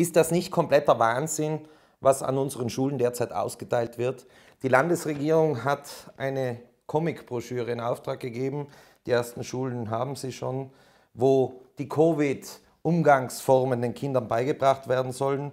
Ist das nicht kompletter Wahnsinn, was an unseren Schulen derzeit ausgeteilt wird? Die Landesregierung hat eine Comicbroschüre in Auftrag gegeben, die ersten Schulen haben sie schon, wo die Covid-Umgangsformen den Kindern beigebracht werden sollen.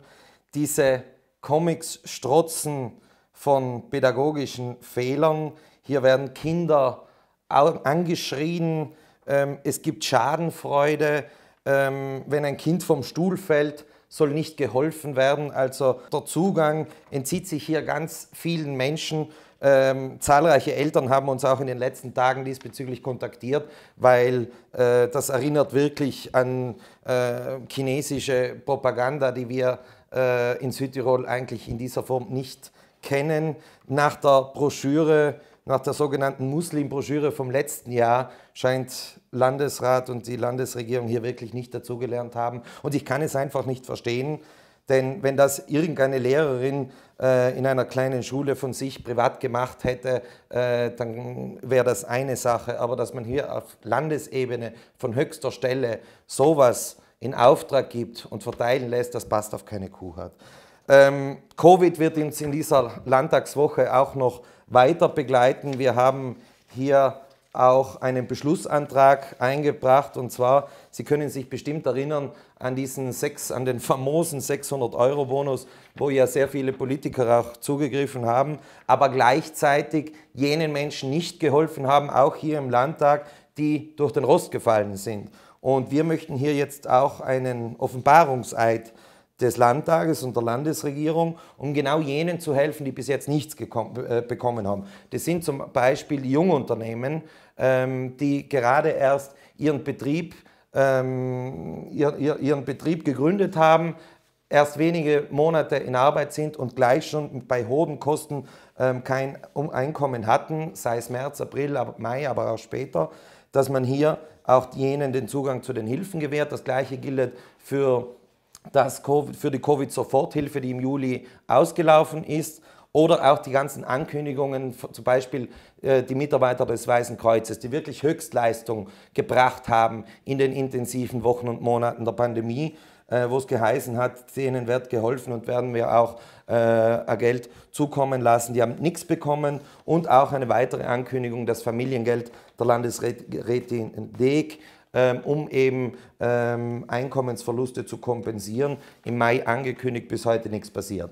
Diese Comics strotzen von pädagogischen Fehlern. Hier werden Kinder angeschrien, ähm, es gibt Schadenfreude, ähm, wenn ein Kind vom Stuhl fällt, soll nicht geholfen werden. Also der Zugang entzieht sich hier ganz vielen Menschen. Ähm, zahlreiche Eltern haben uns auch in den letzten Tagen diesbezüglich kontaktiert, weil äh, das erinnert wirklich an äh, chinesische Propaganda, die wir äh, in Südtirol eigentlich in dieser Form nicht kennen. Nach der Broschüre nach der sogenannten Muslim-Broschüre vom letzten Jahr scheint Landesrat und die Landesregierung hier wirklich nicht dazugelernt haben. Und ich kann es einfach nicht verstehen, denn wenn das irgendeine Lehrerin äh, in einer kleinen Schule von sich privat gemacht hätte, äh, dann wäre das eine Sache. Aber dass man hier auf Landesebene von höchster Stelle sowas in Auftrag gibt und verteilen lässt, das passt auf keine Kuh hat. Ähm, Covid wird uns in dieser Landtagswoche auch noch weiter begleiten. Wir haben hier auch einen Beschlussantrag eingebracht und zwar, Sie können sich bestimmt erinnern an diesen sechs, an den famosen 600-Euro-Bonus, wo ja sehr viele Politiker auch zugegriffen haben, aber gleichzeitig jenen Menschen nicht geholfen haben, auch hier im Landtag, die durch den Rost gefallen sind. Und wir möchten hier jetzt auch einen Offenbarungseid des Landtages und der Landesregierung, um genau jenen zu helfen, die bis jetzt nichts äh, bekommen haben. Das sind zum Beispiel Jungunternehmen, ähm, die gerade erst ihren Betrieb, ähm, ihr, ihr, ihren Betrieb gegründet haben, erst wenige Monate in Arbeit sind und gleich schon bei hohen Kosten ähm, kein Einkommen hatten, sei es März, April, Mai, aber auch später, dass man hier auch jenen den Zugang zu den Hilfen gewährt. Das gleiche gilt für das COVID, für die Covid-Soforthilfe, die im Juli ausgelaufen ist, oder auch die ganzen Ankündigungen, zum Beispiel äh, die Mitarbeiter des Weißen Kreuzes, die wirklich Höchstleistung gebracht haben in den intensiven Wochen und Monaten der Pandemie, äh, wo es geheißen hat, denen wird geholfen und werden wir auch äh, Geld zukommen lassen. Die haben nichts bekommen und auch eine weitere Ankündigung, das Familiengeld der Landesrätin Deeg ähm, um eben ähm, Einkommensverluste zu kompensieren. Im Mai angekündigt, bis heute nichts passiert.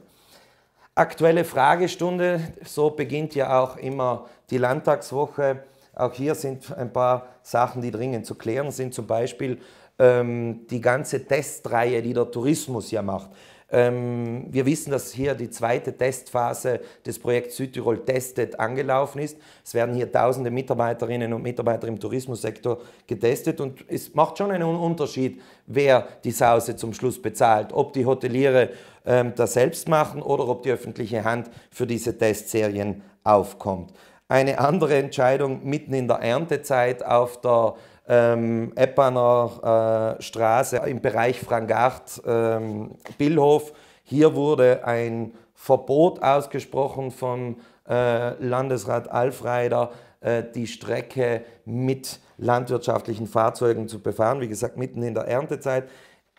Aktuelle Fragestunde, so beginnt ja auch immer die Landtagswoche. Auch hier sind ein paar Sachen, die dringend zu klären sind. Zum Beispiel ähm, die ganze Testreihe, die der Tourismus ja macht. Ähm, wir wissen, dass hier die zweite Testphase des Projekts Südtirol Testet angelaufen ist. Es werden hier tausende Mitarbeiterinnen und Mitarbeiter im Tourismussektor getestet und es macht schon einen Unterschied, wer die Sause zum Schluss bezahlt, ob die Hoteliere ähm, das selbst machen oder ob die öffentliche Hand für diese Testserien aufkommt. Eine andere Entscheidung mitten in der Erntezeit auf der ähm, Eppaner äh, Straße im Bereich Frankart, ähm, Billhof. Hier wurde ein Verbot ausgesprochen vom äh, Landesrat Alfreider, äh, die Strecke mit landwirtschaftlichen Fahrzeugen zu befahren, wie gesagt, mitten in der Erntezeit.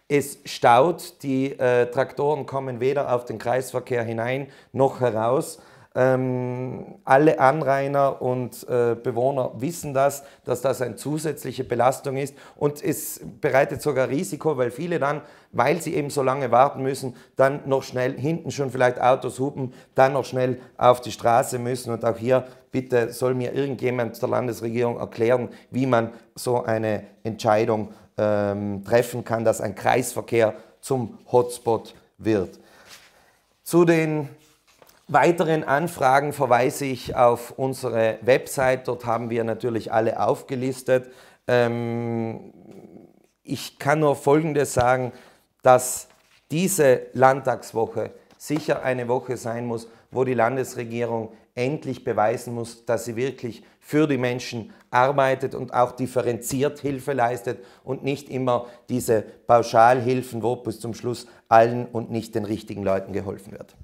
Es staut, die äh, Traktoren kommen weder auf den Kreisverkehr hinein noch heraus. Ähm, alle Anrainer und äh, Bewohner wissen das, dass das eine zusätzliche Belastung ist und es bereitet sogar Risiko, weil viele dann, weil sie eben so lange warten müssen, dann noch schnell hinten schon vielleicht Autos hupen, dann noch schnell auf die Straße müssen und auch hier bitte soll mir irgendjemand der Landesregierung erklären, wie man so eine Entscheidung ähm, treffen kann, dass ein Kreisverkehr zum Hotspot wird. Zu den weiteren Anfragen verweise ich auf unsere Website. Dort haben wir natürlich alle aufgelistet. Ähm, ich kann nur Folgendes sagen, dass diese Landtagswoche sicher eine Woche sein muss, wo die Landesregierung endlich beweisen muss, dass sie wirklich für die Menschen arbeitet und auch differenziert Hilfe leistet und nicht immer diese Pauschalhilfen, wo bis zum Schluss allen und nicht den richtigen Leuten geholfen wird.